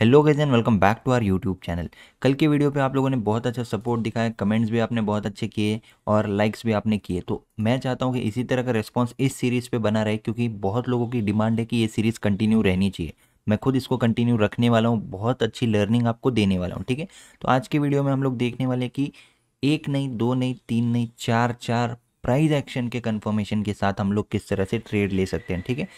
hello guys and welcome back to our YouTube channel कल के video पे आप लोगों ने बहुत अच्छा सपोर्ट दिखाया कमेंट्स भी आपने बहुत अच्छे किए और लाइक्स भी आपने किए तो मैं चाहता हूँ कि इसी तरह का रिस्पांस इस सीरीज़ पे बना रहे क्योंकि बहुत लोगों की डिमांड है कि ये सीरीज़ कंटिन्यू रहनी चाहिए मैं खुद इसको कंटिन्यू रखने वाला हूँ बहुत अच्छी लर्निंग आपको देने वाला हूँ ठीक है तो आज की वीडियो में हम लोग देखने वाले कि एक नहीं दो नहीं तीन नहीं चार चार प्राइज एक्शन के कन्फर्मेशन के साथ हम लोग किस तरह से ट्रेड ले सकते हैं ठीक है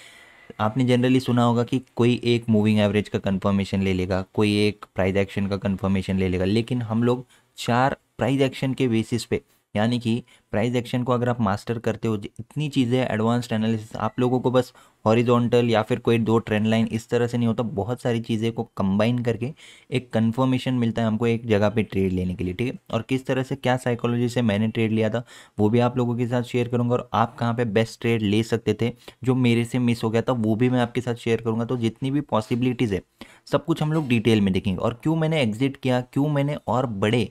आपने जनरली सुना होगा कि कोई एक मूविंग एवरेज का कंफर्मेशन ले लेगा कोई एक प्राइज एक्शन का कंफर्मेशन ले लेगा लेकिन हम लोग चार प्राइज एक्शन के बेसिस पे यानी कि प्राइस एक्शन को अगर आप मास्टर करते हो इतनी चीज़ें एडवांस्ड एनालिसिस आप लोगों को बस हॉरिजॉन्टल या फिर कोई दो ट्रेंड लाइन इस तरह से नहीं होता बहुत सारी चीज़ें को कंबाइन करके एक कंफर्मेशन मिलता है हमको एक जगह पे ट्रेड लेने के लिए ठीक है और किस तरह से क्या साइकोलॉजी से मैंने ट्रेड लिया था वो भी आप लोगों के साथ शेयर करूँगा और आप कहाँ पर बेस्ट ट्रेड ले सकते थे जो मेरे से मिस हो गया था वो भी मैं आपके साथ शेयर करूँगा तो जितनी भी पॉसिबिलिटीज़ है सब कुछ हम लोग डिटेल में देखेंगे और क्यों मैंने एग्जिट किया क्यों मैंने और बड़े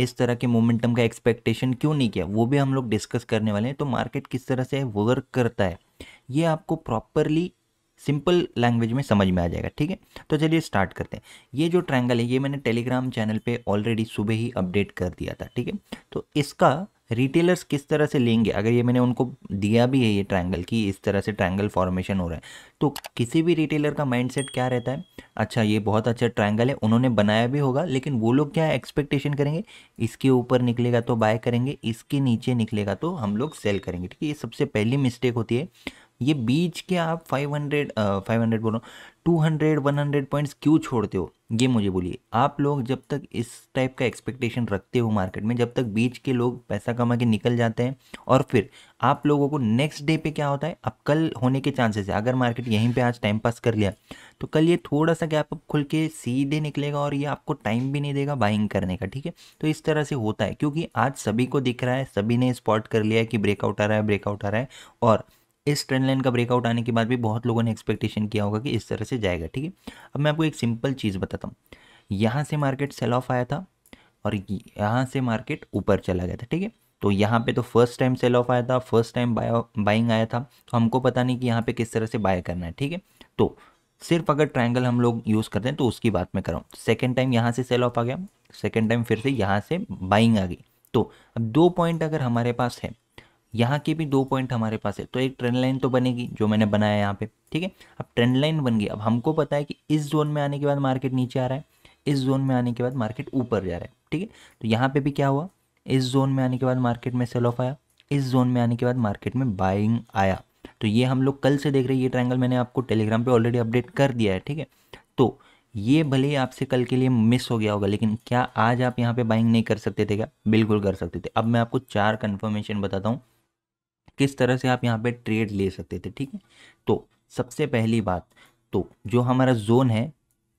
इस तरह के मोमेंटम का एक्सपेक्टेशन क्यों नहीं किया वो भी हम लोग डिस्कस करने वाले हैं तो मार्केट किस तरह से वर्क करता है ये आपको प्रॉपरली सिंपल लैंग्वेज में समझ में आ जाएगा ठीक है तो चलिए स्टार्ट करते हैं ये जो ट्रायंगल है ये मैंने टेलीग्राम चैनल पे ऑलरेडी सुबह ही अपडेट कर दिया था ठीक है तो इसका रिटेलर्स किस तरह से लेंगे अगर ये मैंने उनको दिया भी है ये ट्रायंगल कि इस तरह से ट्रायंगल फॉर्मेशन हो रहा है तो किसी भी रिटेलर का माइंडसेट क्या रहता है अच्छा ये बहुत अच्छा ट्रायंगल है उन्होंने बनाया भी होगा लेकिन वो लोग क्या एक्सपेक्टेशन करेंगे इसके ऊपर निकलेगा तो बाय करेंगे इसके नीचे निकलेगा तो हम लोग सेल करेंगे ठीक है ये सबसे पहली मिस्टेक होती है ये बीच के आप फाइव हंड्रेड फाइव हंड्रेड बोलो two hundred one hundred points क्यों छोड़ते हो ये मुझे बोलिए आप लोग जब तक इस टाइप का एक्सपेक्टेशन रखते हो मार्केट में जब तक बीच के लोग पैसा कमा के निकल जाते हैं और फिर आप लोगों को नेक्स्ट डे पे क्या होता है अब कल होने के चांसेस है अगर मार्केट यहीं पे आज टाइम पास कर लिया तो कल ये थोड़ा सा गैप अप खुल के सीधे निकलेगा और ये आपको टाइम भी नहीं देगा बाइंग करने का ठीक है तो इस तरह से होता है क्योंकि आज सभी को दिख रहा है सभी ने स्पॉट कर लिया है कि ब्रेकआउट आ रहा है ब्रेकआउट आ रहा है और इस ट्रेंड लाइन का ब्रेकआउट आने के बाद भी बहुत लोगों ने एक्सपेक्टेशन किया होगा कि इस तरह से जाएगा ठीक है अब मैं आपको एक सिंपल चीज़ बताता हूँ यहाँ से मार्केट सेल ऑफ आया था और यहाँ से मार्केट ऊपर चला गया था ठीक है तो यहाँ पे तो फर्स्ट टाइम सेल ऑफ आया था फर्स्ट टाइम बाइंग आया था तो हमको पता नहीं कि यहाँ पे किस तरह से बाय करना है ठीक है तो सिर्फ अगर ट्रायंगल हम लोग यूज़ करते हैं तो उसकी बात मैं कराऊँ सेकेंड टाइम यहाँ से सेल ऑफ आ गया सेकेंड टाइम फिर से यहाँ से बाइंग आ गई तो अब दो पॉइंट अगर हमारे पास है यहाँ के भी दो पॉइंट हमारे पास है तो एक ट्रेंड लाइन तो बनेगी जो मैंने बनाया यहाँ पे ठीक है अब ट्रेंड लाइन बन गई अब हमको पता है कि इस जोन में आने के बाद मार्केट नीचे आ रहा है इस जोन में आने के बाद मार्केट ऊपर जा रहा है ठीक है तो यहाँ पे भी क्या हुआ इस जोन में आने के बाद मार्केट में सेल ऑफ आया इस जोन में आने के बाद मार्केट में बाइंग आया तो ये हम लोग कल से देख रहे हैं ये ट्रायंगल मैंने आपको टेलीग्राम पर ऑलरेडी अपडेट कर दिया है ठीक है तो ये भले ही आपसे कल के लिए मिस हो गया होगा लेकिन क्या आज आप यहाँ पे बाइंग नहीं कर सकते थे क्या बिल्कुल कर सकते थे अब मैं आपको चार कन्फर्मेशन बताता हूँ किस तरह से आप यहाँ पे ट्रेड ले सकते थे ठीक है तो सबसे पहली बात तो जो हमारा जोन है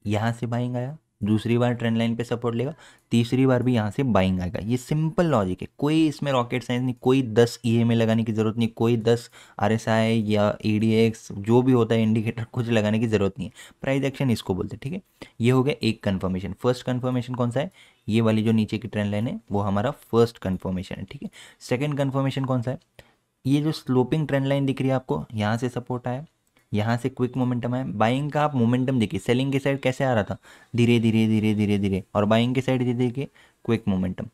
यहाँ से बाइंग आया दूसरी बार ट्रेंड लाइन पे सपोर्ट लेगा तीसरी बार भी यहाँ से बाइंग आएगा ये सिंपल लॉजिक है कोई इसमें रॉकेट साइंस नहीं कोई दस ई एम लगाने की ज़रूरत नहीं कोई दस आर एस आई या ई डी एक्स जो भी होता है इंडिकेटर कुछ लगाने की ज़रूरत नहीं है प्राइज एक्शन इसको बोलते हैं ठीक है ये हो गया एक कन्फर्मेशन फर्स्ट कन्फर्मेशन कौन सा है ये वाली जो नीचे की ट्रेंड लाइन है वो हमारा फर्स्ट कन्फर्मेशन है ठीक है सेकेंड कन्फर्मेशन कौन सा है ये जो स्लोपिंग ट्रेंड लाइन दिख रही है आपको यहाँ से सपोर्ट आया यहाँ से क्विक मोमेंटम आया बाइंग का आप मोमेंटम देखिए सेलिंग के साइड कैसे आ रहा था धीरे धीरे धीरे धीरे धीरे और बाइंग के साइड धीरे देखिए क्विक मोमेंटम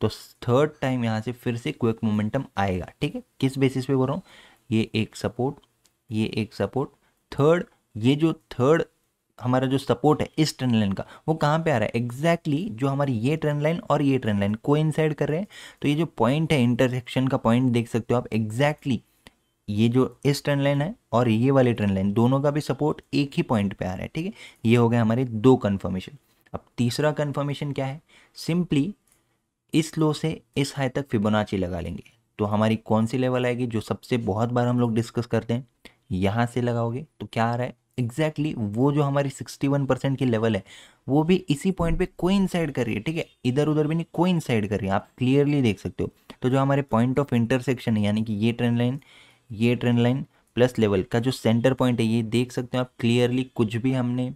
तो थर्ड टाइम यहाँ से फिर से क्विक मोमेंटम आएगा ठीक है किस बेसिस पे बोल रहा हूँ ये एक सपोर्ट ये एक सपोर्ट थर्ड ये जो थर्ड हमारा जो सपोर्ट है इस ट्रेंड लाइन का वो कहाँ पे आ रहा है एग्जैक्टली exactly जो हमारी ये ट्रेंड लाइन और ये ट्रेंड लाइन को कर रहे हैं तो ये जो पॉइंट है इंटरसेक्शन का पॉइंट देख सकते हो आप एग्जैक्टली exactly ये जो इस ट्रेंड लाइन है और ये वाली ट्रेंड लाइन दोनों का भी सपोर्ट एक ही पॉइंट पर आ रहा है ठीक है ये हो गया हमारे दो कन्फर्मेशन अब तीसरा कन्फर्मेशन क्या है सिंपली इस लो से इस हाई तक फिबोनाची लगा लेंगे तो हमारी कौन सी लेवल आएगी जो सबसे बहुत बार हम लोग डिस्कस करते हैं यहाँ से लगाओगे तो क्या आ रहा है एग्जैक्टली exactly वो जो हमारी 61 परसेंट की लेवल है वो भी इसी पॉइंट पे कोई इंसाइड कर रही है ठीक है इधर उधर भी नहीं कोई इंसाइड कर रही है आप क्लियरली देख सकते हो तो जो हमारे पॉइंट ऑफ इंटरसेक्शन है यानी कि ये ट्रेंड लाइन ये ट्रेंड लाइन प्लस लेवल का जो सेंटर पॉइंट है ये देख सकते हो आप क्लियरली कुछ भी हमने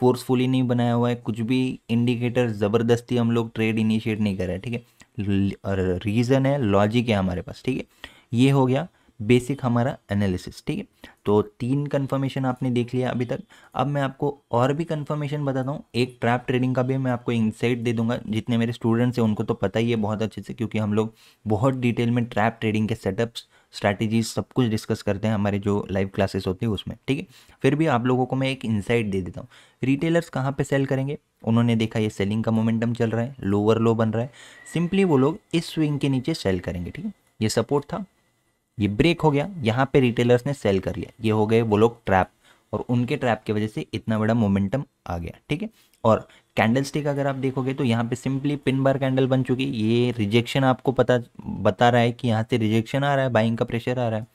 फोर्सफुली नहीं बनाया हुआ है कुछ भी इंडिकेटर ज़बरदस्ती हम लोग ट्रेड इनिशिएट नहीं कर रहे ठीक है रीज़न है लॉजिक है हमारे पास ठीक है ये हो गया बेसिक हमारा एनालिसिस ठीक है तो तीन कन्फर्मेशन आपने देख लिया अभी तक अब मैं आपको और भी कन्फर्मेशन बताता हूँ एक ट्रैप ट्रेडिंग का भी मैं आपको इंसाइट दे दूंगा जितने मेरे स्टूडेंट्स हैं उनको तो पता ही है बहुत अच्छे से क्योंकि हम लोग बहुत डिटेल में ट्रैप ट्रेडिंग के सेटअप्स स्ट्रैटेजीज सब कुछ डिस्कस करते हैं हमारे जो लाइव क्लासेस होती है उसमें ठीक है फिर भी आप लोगों को मैं एक इंसाइट दे देता हूँ रिटेलर्स कहाँ पे सेल करेंगे उन्होंने देखा ये सेलिंग का मोमेंटम चल रहा है लोअर लो बन रहा है सिंपली वो लोग इस स्विंग के नीचे सेल करेंगे ठीक है ये सपोर्ट था ये ब्रेक हो गया यहाँ पे रिटेलर्स ने सेल कर लिया ये हो गए वो लोग ट्रैप और उनके ट्रैप की वजह से इतना बड़ा मोमेंटम आ गया ठीक है और कैंडलस्टिक अगर आप देखोगे तो यहाँ पे सिंपली पिन बार कैंडल बन चुकी ये रिजेक्शन आपको पता बता रहा है कि यहाँ से रिजेक्शन आ रहा है बाइंग का प्रेशर आ रहा है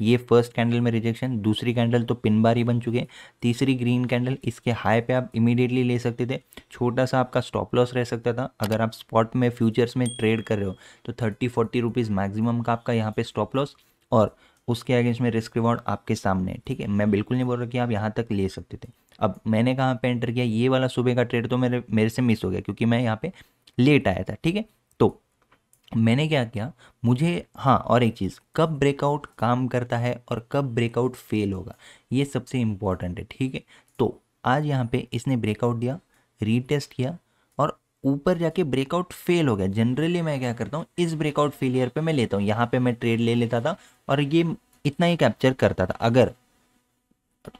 ये फर्स्ट कैंडल में रिजेक्शन दूसरी कैंडल तो पिन बार ही बन चुके हैं तीसरी ग्रीन कैंडल इसके हाई पे आप इमीडिएटली ले सकते थे छोटा सा आपका स्टॉप लॉस रह सकता था अगर आप स्पॉट में फ्यूचर्स में ट्रेड कर रहे हो तो थर्टी फोर्टी रुपीज़ मैक्सिमम का आपका यहाँ पे स्टॉप लॉस और उसके अगेंस्ट में रिस्क रिवॉर्ड आपके सामने है ठीक है मैं बिल्कुल नहीं बोल रहा कि आप यहाँ तक ले सकते थे अब मैंने कहाँ पे एंटर किया ये वाला सुबह का ट्रेड तो मेरे मेरे से मिस हो गया क्योंकि मैं यहाँ पे लेट आया था ठीक है तो मैंने क्या किया मुझे हाँ और एक चीज़ कब ब्रेकआउट काम करता है और कब ब्रेकआउट फेल होगा ये सबसे इम्पॉर्टेंट है ठीक है तो आज यहाँ पे इसने ब्रेकआउट दिया रीटेस्ट किया ऊपर जाके ब्रेकआउट फेल हो गया जनरली मैं क्या करता हूँ इस ब्रेकआउट फेलियर पे मैं लेता हूँ यहाँ पे मैं ट्रेड ले लेता था और ये इतना ही कैप्चर करता था अगर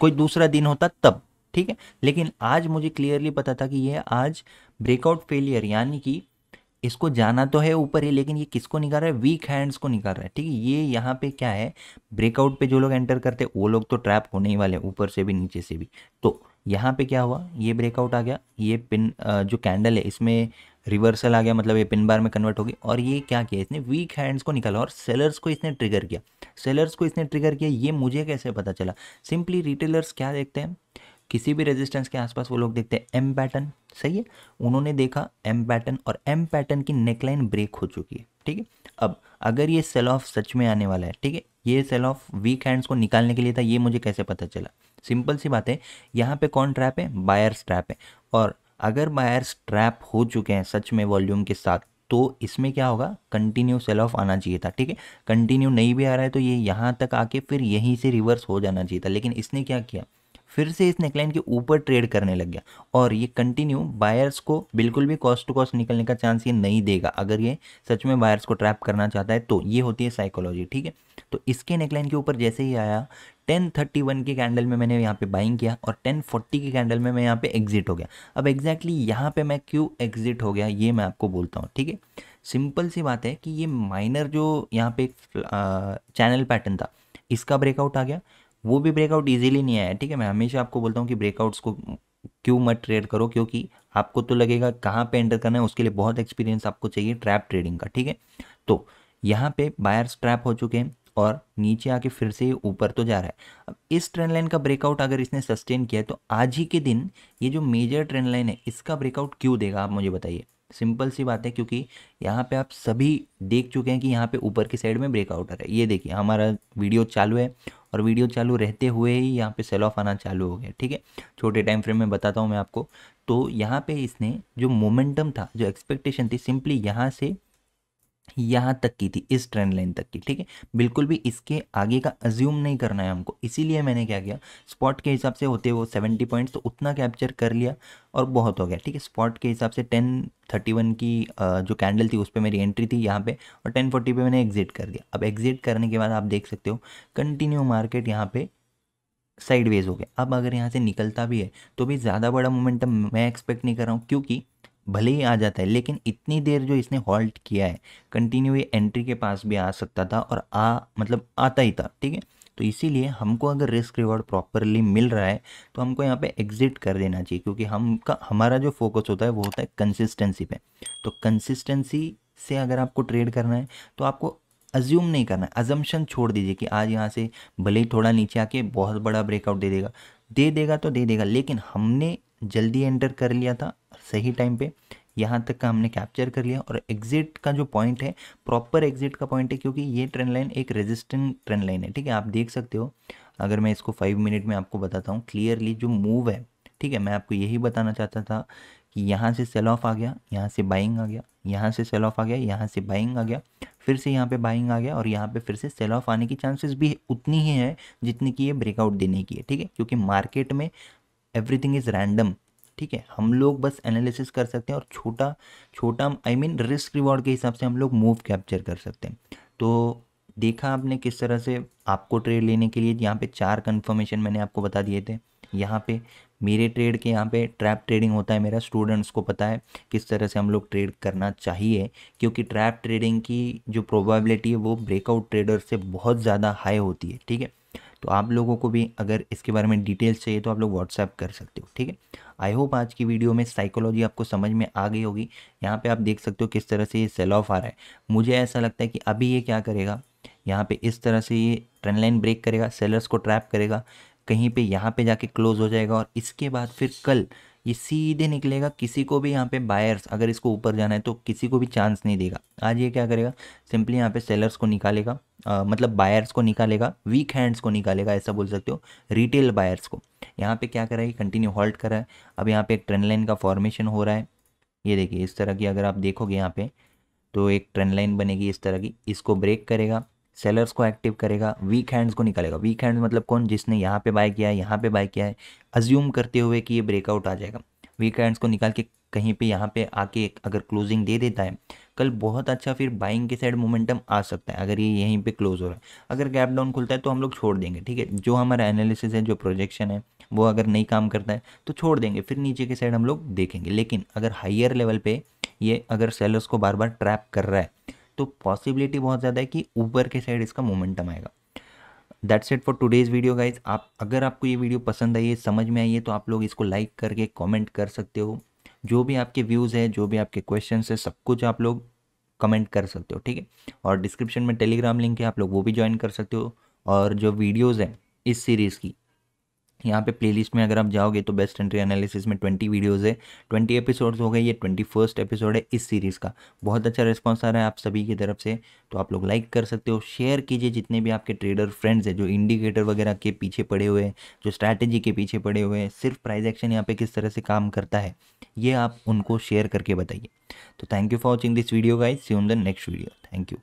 कोई दूसरा दिन होता तब ठीक है लेकिन आज मुझे क्लियरली पता था कि ये आज ब्रेकआउट फेलियर यानी कि इसको जाना तो है ऊपर ही लेकिन ये किसको निकाल रहा है वीक हैंड्स को निकाल रहा है ठीक है ये यहाँ पे क्या है ब्रेकआउट पे जो लोग एंटर करते हैं वो लोग तो ट्रैप होने ही वाले ऊपर से भी नीचे से भी तो यहाँ पे क्या हुआ ये ब्रेकआउट आ गया ये पिन जो कैंडल है इसमें रिवर्सल आ गया मतलब ये पिन बार में कन्वर्ट हो गई और ये क्या किया इसने वीक हैंड्स को निकाला और सेलर्स को इसने ट्रिगर किया सेलर्स को इसने ट्रिगर किया ये मुझे कैसे पता चला सिंपली रिटेलर्स क्या देखते हैं किसी भी रेजिस्टेंस के आसपास वो लोग देखते हैं एम पैटर्न सही है उन्होंने देखा एम पैटर्न और एम पैटर्न की नेकलाइन ब्रेक हो चुकी है ठीक है अब अगर ये सेल ऑफ सच में आने वाला है ठीक है ये सेल ऑफ वीक हैंड्स को निकालने के लिए था ये मुझे कैसे पता चला सिंपल सी बात है यहाँ पे कौन ट्रैप है बायर्स ट्रैप है और अगर बायर्स ट्रैप हो चुके हैं सच में वॉल्यूम के साथ तो इसमें क्या होगा कंटिन्यू सेल ऑफ आना चाहिए था ठीक है कंटिन्यू नहीं भी आ रहा है तो ये यहाँ तक आके फिर यहीं से रिवर्स हो जाना चाहिए था लेकिन इसने क्या किया फिर से इस नेकलाइन के ऊपर ट्रेड करने लग गया और ये कंटिन्यू बायर्स को बिल्कुल भी कॉस्ट टू कॉस्ट निकलने का चांस ये नहीं देगा अगर ये सच में बायर्स को ट्रैप करना चाहता है तो ये होती है साइकोलॉजी ठीक है तो इसके नेकलाइन के ऊपर जैसे ही आया टेन थर्टी वन के कैंडल में मैंने यहाँ पे बाइंग किया और टेन फोर्टी के कैंडल में मैं यहाँ पे एग्जिट हो गया अब एग्जैक्टली exactly यहाँ पे मैं क्यों एग्जिट हो गया ये मैं आपको बोलता हूँ ठीक है सिंपल सी बात है कि ये माइनर जो यहाँ पे चैनल पैटर्न था इसका ब्रेकआउट आ गया वो भी ब्रेकआउट ईजिली नहीं आया ठीक है मैं हमेशा आपको बोलता हूँ कि ब्रेकआउट्स को क्यों मत ट्रेड करो क्योंकि आपको तो लगेगा कहाँ पे एंटर करना है उसके लिए बहुत एक्सपीरियंस आपको चाहिए ट्रैप ट्रेडिंग का ठीक है तो यहाँ पे बायर्स ट्रैप हो चुके हैं और नीचे आके फिर से ऊपर तो जा रहा है अब इस ट्रेंड लाइन का ब्रेकआउट अगर इसने सस्टेन किया है तो आज ही के दिन ये जो मेजर ट्रेंड लाइन है इसका ब्रेकआउट क्यों देगा आप मुझे बताइए सिंपल सी बात है क्योंकि यहाँ पे आप सभी देख चुके हैं कि यहाँ पे ऊपर की साइड में ब्रेकआउट आ रहा है ये देखिए हमारा वीडियो चालू है और वीडियो चालू रहते हुए ही यहाँ पे सेल ऑफ आना चालू हो गया ठीक है छोटे टाइम फ्रेम में बताता हूँ मैं आपको तो यहाँ पे इसने जो मोमेंटम था जो एक्सपेक्टेशन थी सिंपली यहाँ से यहाँ तक की थी इस ट्रेंड लाइन तक की ठीक है बिल्कुल भी इसके आगे का अज्यूम नहीं करना है हमको इसीलिए मैंने क्या किया स्पॉट के हिसाब से होते वो सेवेंटी पॉइंट्स तो उतना कैप्चर कर लिया और बहुत हो गया ठीक है स्पॉट के हिसाब से टेन थर्टी वन की जो कैंडल थी उस पर मेरी एंट्री थी यहाँ पे और टेन फोर्टी पर मैंने एग्जिट कर दिया अब एग्जिट करने के बाद आप देख सकते हो कंटिन्यू मार्केट यहाँ पर साइडवेज हो गया अब अगर यहाँ से निकलता भी है तो भी ज़्यादा बड़ा मोमेंटम मैं एक्सपेक्ट नहीं कर रहा हूँ क्योंकि भले ही आ जाता है लेकिन इतनी देर जो इसने हॉल्ट किया है कंटिन्यू ये एंट्री के पास भी आ सकता था और आ मतलब आता ही था ठीक है तो इसीलिए हमको अगर रिस्क रिवॉर्ड प्रॉपरली मिल रहा है तो हमको यहाँ पे एग्जिट कर देना चाहिए क्योंकि हम का हमारा जो फोकस होता है वो होता है कंसिस्टेंसी पे तो कंसिस्टेंसी से अगर आपको ट्रेड करना है तो आपको अज्यूम नहीं करना है अजम्पन छोड़ दीजिए कि आज यहाँ से भले ही थोड़ा नीचे आके बहुत बड़ा ब्रेकआउट दे देगा दे देगा तो दे देगा लेकिन हमने जल्दी एंटर कर लिया था सही टाइम पे यहाँ तक का हमने कैप्चर कर लिया और एग्जिट का जो पॉइंट है प्रॉपर एग्जिट का पॉइंट है क्योंकि ये ट्रेंड लाइन एक रेजिस्टेंट ट्रेंड लाइन है ठीक है आप देख सकते हो अगर मैं इसको फाइव मिनट में आपको बताता हूँ क्लियरली जो मूव है ठीक है मैं आपको यही बताना चाहता था कि यहाँ से सेल ऑफ आ गया यहाँ से बाइंग आ गया यहाँ से सेल ऑफ आ गया यहाँ से बाइंग आ गया फिर से यहाँ पे बाइंग आ गया और यहाँ पे फिर से सेल ऑफ आने की चांसेस भी उतनी ही है जितनी कि ये ब्रेकआउट देने की है ठीक है क्योंकि मार्केट में एवरीथिंग इज़ रैंडम ठीक है हम लोग बस एनालिसिस कर सकते हैं और छोटा छोटा आई मीन रिस्क रिवॉर्ड के हिसाब से हम लोग मूव कैप्चर कर सकते हैं तो देखा आपने किस तरह से आपको ट्रेड लेने के लिए यहाँ पे चार कन्फर्मेशन मैंने आपको बता दिए थे यहाँ पे मेरे ट्रेड के यहाँ पे ट्रैप ट्रेडिंग होता है मेरा स्टूडेंट्स को पता है किस तरह से हम लोग ट्रेड करना चाहिए क्योंकि ट्रैप ट्रेडिंग की जो प्रोबेबिलिटी है वो ब्रेकआउट ट्रेडर से बहुत ज़्यादा हाई होती है ठीक है तो आप लोगों को भी अगर इसके बारे में डिटेल्स चाहिए तो आप लोग व्हाट्सएप कर सकते हो ठीक है आई होप आज की वीडियो में साइकोलॉजी आपको समझ में आ गई होगी यहाँ पे आप देख सकते हो किस तरह से ये सेल ऑफ आ रहा है मुझे ऐसा लगता है कि अभी ये क्या करेगा यहाँ पे इस तरह से ये ट्रेंड लाइन ब्रेक करेगा सेलर्स को ट्रैप करेगा कहीं पे यहाँ पे जाके क्लोज हो जाएगा और इसके बाद फिर कल ये सीधे निकलेगा किसी को भी यहाँ पे बायर्स अगर इसको ऊपर जाना है तो किसी को भी चांस नहीं देगा आज ये क्या करेगा सिंपली यहाँ पे सेलर्स को निकालेगा आ, मतलब बायर्स को निकालेगा वीक हैंड्स को निकालेगा ऐसा बोल सकते हो रिटेल बायर्स को यहाँ पे क्या कर रहा है कंटिन्यू हॉल्ट रहा है अब यहाँ पे एक ट्रेंड लाइन का फॉर्मेशन हो रहा है ये देखिए इस तरह की अगर आप देखोगे यहाँ पे तो एक ट्रेंड लाइन बनेगी इस तरह की इसको ब्रेक करेगा सेलर्स को एक्टिव करेगा वीक हैंड्स को निकालेगा वीक हैंड्स मतलब कौन जिसने यहाँ पे बाय किया है यहाँ पे बाय किया है अज्यूम करते हुए कि ये ब्रेकआउट आ जाएगा वीक हैंड्स को निकाल के कहीं पे यहाँ पे आके अगर क्लोजिंग दे देता है कल बहुत अच्छा फिर बाइंग के साइड मोमेंटम आ सकता है अगर ये यहीं पे क्लोज हो रहा है अगर गैप डाउन खुलता है तो हम लोग छोड़ देंगे ठीक है जो हमारा एनालिसिस है जो प्रोजेक्शन है वो अगर नहीं काम करता है तो छोड़ देंगे फिर नीचे के साइड हम लोग देखेंगे लेकिन अगर हाइयर लेवल पर ये अगर सेलर्स को बार बार ट्रैप कर रहा है तो पॉसिबिलिटी बहुत ज़्यादा है कि ऊपर के साइड इसका मोमेंटम आएगा that's it for today's video guys आप अगर आपको ये वीडियो पसंद आई है समझ में आई है तो आप लोग इसको लाइक करके कॉमेंट कर सकते हो जो भी आपके व्यूज़ है जो भी आपके क्वेश्चन है सब कुछ आप लोग कमेंट कर सकते हो ठीक है और डिस्क्रिप्शन में टेलीग्राम लिंक है आप लोग वो भी ज्वाइन कर सकते हो और जो वीडियोज़ हैं इस सीरीज़ की यहाँ पे प्लेलिस्ट में अगर आप जाओगे तो बेस्ट एंट्री एनालिसिस में ट्वेंटी वीडियोज़ है ट्वेंटी एपिसोड्स हो गए ये ट्वेंटी फर्स्ट एपिसोड है इस सीरीज़ का बहुत अच्छा रिस्पॉन्स आ रहा है आप सभी की तरफ से तो आप लोग लाइक कर सकते हो शेयर कीजिए जितने भी आपके ट्रेडर फ्रेंड्स हैं जो इंडिकेटर वगैरह के पीछे पड़े हुए हैं जो स्ट्रैटेजी के पीछे पड़े हुए हैं सिर्फ प्राइज एक्शन यहाँ पर किस तरह से काम करता है ये आप उनको शेयर करके बताइए तो thank you for watching this video guys see on the next video thank you